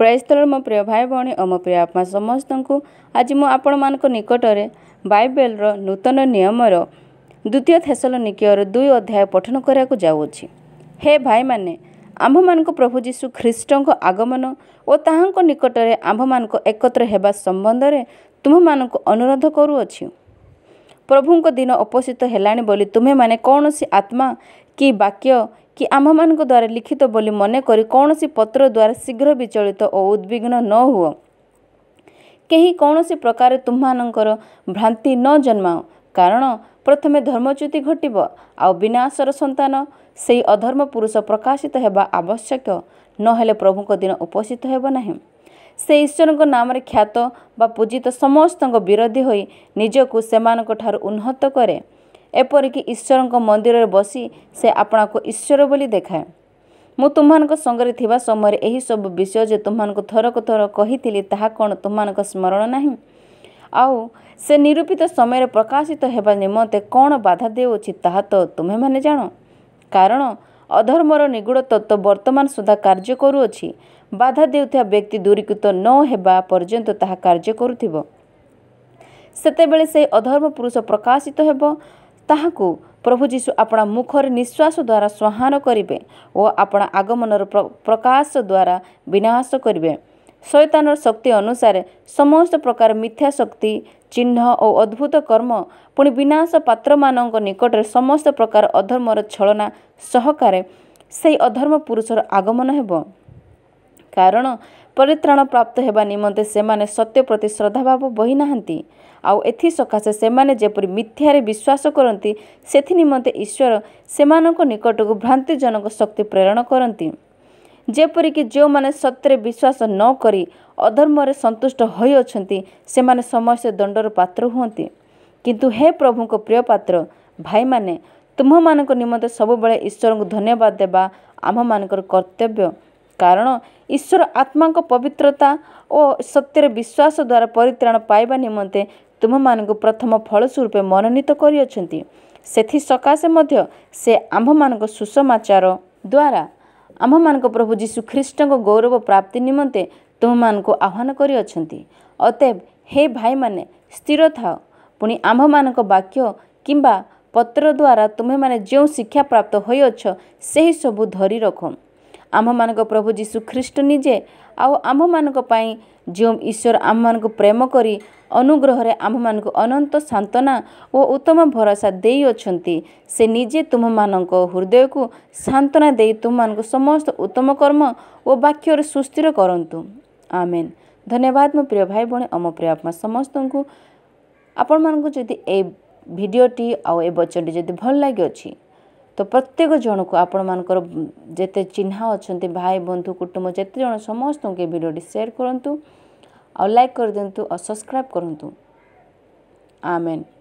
ପ୍ରାୟସ୍ଥଳ ମୋ ପ୍ରିୟ ଭାଇ ଭଉଣୀ ଓ ମୋ ପ୍ରିୟ ଆତ୍ମା ସମସ୍ତଙ୍କୁ ଆଜି ମୁଁ ଆପଣମାନଙ୍କ ନିକଟରେ ବାଇବେଲର ନୂତନ ନିୟମର ଦ୍ୱିତୀୟ ଥେସଲ ନିକିୟର ଦୁଇ ଅଧ୍ୟାୟ ପଠନ କରିବାକୁ ଯାଉଅଛି ହେ ଭାଇମାନେ ଆମ୍ଭମାନଙ୍କ ପ୍ରଭୁ ଯୀଶୁ ଖ୍ରୀଷ୍ଟଙ୍କ ଆଗମନ ଓ ତାହାଙ୍କ ନିକଟରେ ଆମ୍ଭମାନଙ୍କ ଏକତ୍ର ହେବା ସମ୍ବନ୍ଧରେ ତୁମମାନଙ୍କୁ ଅନୁରୋଧ କରୁଅଛି ପ୍ରଭୁଙ୍କ ଦିନ ଅପୋଷିତ ହେଲାଣି ବୋଲି ତୁମେମାନେ କୌଣସି ଆତ୍ମା କି ବାକ୍ୟ କି ଆମମାନଙ୍କ ଦ୍ୱାରା ଲିଖିତ ବୋଲି ମନେ କରି କୌଣସି ପତ୍ର ଦ୍ୱାରା ଶୀଘ୍ର ବିଚଳିତ ଓ ଉଦ୍ବିଗ୍ନ ନ ହୁଅ କେହି କୌଣସି ପ୍ରକାର ତୁମମାନଙ୍କର ଭ୍ରାନ୍ତି ନ ଜନ୍ମାଅ କାରଣ ପ୍ରଥମେ ଧର୍ମଚ୍ୟୁତି ଘଟିବ ଆଉ ବିନାଶର ସନ୍ତାନ ସେହି ଅଧର୍ମ ପୁରୁଷ ପ୍ରକାଶିତ ହେବା ଆବଶ୍ୟକ ନହେଲେ ପ୍ରଭୁଙ୍କ ଦିନ ଉପସ୍ଥିତ ହେବ ନାହିଁ ସେ ଈଶ୍ୱରଙ୍କ ନାମରେ ଖ୍ୟାତ ବା ପୂଜିତ ସମସ୍ତଙ୍କ ବିରୋଧୀ ହୋଇ ନିଜକୁ ସେମାନଙ୍କ ଠାରୁ ଉନ୍ନତ କରେ ଏପରିକି ଈଶ୍ୱରଙ୍କ ମନ୍ଦିରରେ ବସି ସେ ଆପଣଙ୍କୁ ଈଶ୍ୱର ବୋଲି ଦେଖାଏ ମୁଁ ତୁମମାନଙ୍କ ସଙ୍ଗରେ ଥିବା ସମୟରେ ଏହିସବୁ ବିଷୟ ଯେ ତୁମମାନଙ୍କୁ ଥରକୁ ଥର କହିଥିଲି ତାହା କ'ଣ ତୁମମାନଙ୍କ ସ୍ମରଣ ନାହିଁ ଆଉ ସେ ନିରୂପିତ ସମୟରେ ପ୍ରକାଶିତ ହେବା ନିମନ୍ତେ କ'ଣ ବାଧା ଦେଉଅଛି ତାହା ତ ତୁମେମାନେ ଜାଣ କାରଣ ଅଧର୍ମର ନିଗୁଡ଼ ତତ୍ତ୍ୱ ବର୍ତ୍ତମାନ ସୁଦ୍ଧା କାର୍ଯ୍ୟ କରୁଅଛି ବାଧା ଦେଉଥିବା ବ୍ୟକ୍ତି ଦୂରୀକୃତ ନ ହେବା ପର୍ଯ୍ୟନ୍ତ ତାହା କାର୍ଯ୍ୟ କରୁଥିବ ସେତେବେଳେ ସେ ଅଧର୍ମ ପୁରୁଷ ପ୍ରକାଶିତ ହେବ ତାହାକୁ ପ୍ରଭୁ ଯୀଶୁ ଆପଣ ମୁଖରେ ନିଶ୍ୱାସ ଦ୍ୱାରା ସଂହାର କରିବେ ଓ ଆପଣା ଆଗମନର ପ୍ରକାଶ ଦ୍ୱାରା ବିନାଶ କରିବେ ଶୈତାନର ଶକ୍ତି ଅନୁସାରେ ସମସ୍ତ ପ୍ରକାର ମିଥ୍ୟା ଶକ୍ତି ଚିହ୍ନ ଓ ଅଦ୍ଭୁତ କର୍ମ ପୁଣି ବିନାଶ ପାତ୍ରମାନଙ୍କ ନିକଟରେ ସମସ୍ତ ପ୍ରକାର ଅଧର୍ମର ଛଳନା ସହକାରେ ସେହି ଅଧର୍ମ ପୁରୁଷର ଆଗମନ ହେବ କାରଣ ପରିତ୍ରାଣ ପ୍ରାପ୍ତ ହେବା ନିମନ୍ତେ ସେମାନେ ସତ୍ୟ ପ୍ରତି ଶ୍ରଦ୍ଧାଭାବ ବହି ନାହାନ୍ତି ଆଉ ଏଥିସକାଶେ ସେମାନେ ଯେପରି ମିଥ୍ୟାରେ ବିଶ୍ୱାସ କରନ୍ତି ସେଥି ନିମନ୍ତେ ଈଶ୍ୱର ସେମାନଙ୍କ ନିକଟକୁ ଭ୍ରାନ୍ତିଜନକ ଶକ୍ତି ପ୍ରେରଣ କରନ୍ତି ଯେପରିକି ଯେଉଁମାନେ ସତ୍ୟରେ ବିଶ୍ୱାସ ନ କରି ଅଧର୍ମରେ ସନ୍ତୁଷ୍ଟ ହୋଇଅଛନ୍ତି ସେମାନେ ସମସ୍ତେ ଦଣ୍ଡର ପାତ୍ର ହୁଅନ୍ତି କିନ୍ତୁ ହେ ପ୍ରଭୁଙ୍କ ପ୍ରିୟ ପାତ୍ର ଭାଇମାନେ ତୁମ୍ଭମାନଙ୍କ ନିମନ୍ତେ ସବୁବେଳେ ଈଶ୍ୱରଙ୍କୁ ଧନ୍ୟବାଦ ଦେବା ଆମମାନଙ୍କର କର୍ତ୍ତବ୍ୟ କାରଣ ଈଶ୍ୱର ଆତ୍ମାଙ୍କ ପବିତ୍ରତା ଓ ସତ୍ୟର ବିଶ୍ୱାସ ଦ୍ୱାରା ପରିତ୍ରାଣ ପାଇବା ନିମନ୍ତେ ତୁମମାନଙ୍କୁ ପ୍ରଥମ ଫଳ ମନୋନୀତ କରିଅଛନ୍ତି ସେଥି ସକାଶେ ମଧ୍ୟ ସେ ଆମ୍ଭମାନଙ୍କ ସୁସମାଚାର ଦ୍ୱାରା ଆମ୍ଭମାନଙ୍କ ପ୍ରଭୁ ଯୀଶୁ ଖ୍ରୀଷ୍ଟଙ୍କ ଗୌରବ ପ୍ରାପ୍ତି ନିମନ୍ତେ ତୁମମାନଙ୍କୁ ଆହ୍ୱାନ କରିଅଛନ୍ତି ଅତେବ ହେ ଭାଇମାନେ ସ୍ଥିର ଥାଅ ପୁଣି ଆମ୍ଭମାନଙ୍କ ବାକ୍ୟ କିମ୍ବା ପତ୍ର ଦ୍ୱାରା ତୁମେମାନେ ଯେଉଁ ଶିକ୍ଷା ପ୍ରାପ୍ତ ହୋଇଅଛ ସେହି ସବୁ ଧରି ରଖ ଆମମାନଙ୍କ ପ୍ରଭୁ ଯୀଶୁଖ୍ରୀଷ୍ଟ ନିଜେ ଆଉ ଆମମାନଙ୍କ ପାଇଁ ଯେଉଁ ଈଶ୍ୱର ଆମମାନଙ୍କୁ ପ୍ରେମ କରି ଅନୁଗ୍ରହରେ ଆମମାନଙ୍କୁ ଅନନ୍ତ ସାନ୍ତ୍ୱନା ଓ ଉତ୍ତମ ଭରସା ଦେଇଅଛନ୍ତି ସେ ନିଜେ ତୁମମାନଙ୍କ ହୃଦୟକୁ ସାନ୍ତ୍ୱନା ଦେଇ ତୁମମାନଙ୍କୁ ସମସ୍ତ ଉତ୍ତମ କର୍ମ ଓ ବାକ୍ୟରେ ସୁସ୍ଥିର କରନ୍ତୁ ଆମେନ୍ ଧନ୍ୟବାଦ ମୋ ପ୍ରିୟ ଭାଇ ଭଉଣୀ ଆମ ପ୍ରିୟ ଆପଣ ସମସ୍ତଙ୍କୁ ଆପଣମାନଙ୍କୁ ଯଦି ଏ ଭିଡ଼ିଓଟି ଆଉ ଏ ବଚନଟି ଯଦି ଭଲ ଲାଗିଅଛି ତ ପ୍ରତ୍ୟେକ ଜଣକୁ ଆପଣମାନଙ୍କର ଯେତେ ଚିହ୍ନା ଅଛନ୍ତି ଭାଇ ବନ୍ଧୁ କୁଟୁମ୍ବ ଯେତେ ଜଣ ସମସ୍ତଙ୍କୁ ଏ ଭିଡ଼ିଓଟି ସେୟାର କରନ୍ତୁ ଆଉ ଲାଇକ୍ କରିଦିଅନ୍ତୁ ଆଉ ସବସ୍କ୍ରାଇବ୍ କରନ୍ତୁ ଆମେନ୍